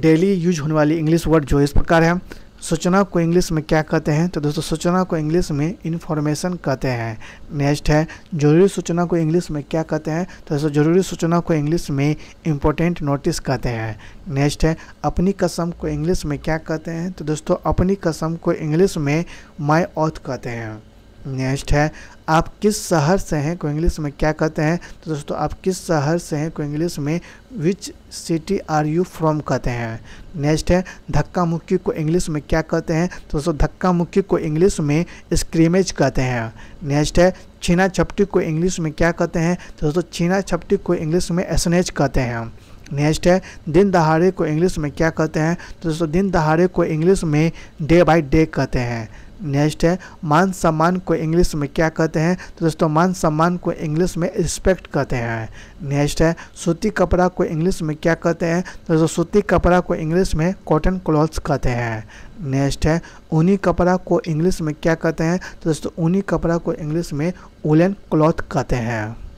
daily use होने वाली English word जो इस प्रकार है सूचना को इंग्लिश में क्या कहते हैं तो दोस्तों सूचना को इंग्लिश में इन्फॉर्मेशन कहते हैं नेक्स्ट है जरूरी सूचना को इंग्लिश में क्या कहते हैं तो दोस्तों जरूरी सूचना को इंग्लिश में इम्पोर्टेंट नोटिस कहते हैं नेक्स्ट है अपनी कसम को इंग्लिश में क्या कहते हैं तो दोस्तों अपनी कसम को इंग्लिश में माई ऑथ कहते हैं नेक्स्ट है आप किस शहर से हैं को इंग्लिश में क्या कहते हैं तो दोस्तों आप किस शहर से हैं को इंग्लिश में which city are you from कहते हैं नेक्स्ट है धक्का मुक्की को इंग्लिश में क्या कहते हैं तो दोस्तों धक्का मुक्की को इंग्लिश में स्क्रीमेज कहते हैं नेक्स्ट है छीना छपटी को इंग्लिश में क्या कहते हैं तो दोस्तों छीना छपटी को इंग्लिश में एसनेज कहते हैं नेक्स्ट है दिन दहाड़े को इंग्लिश में क्या कहते हैं तो दोस्तों दिन दहाड़े को इंग्लिश में डे बाई डे कहते हैं नेक्स्ट है मान सम्मान को इंग्लिश में क्या कहते हैं तो दोस्तों मान सम्मान को इंग्लिश में रिस्पेक्ट कहते हैं नेक्स्ट है सूती कपड़ा को इंग्लिश में क्या कहते हैं तो दोस्तों सूती कपड़ा को इंग्लिश में कॉटन क्लॉथ्स कहते हैं नेक्स्ट है ऊनी कपड़ा को इंग्लिश में क्या कहते हैं तो दोस्तों ऊनी कपड़ा को इंग्लिश में उलन क्लॉथ कहते हैं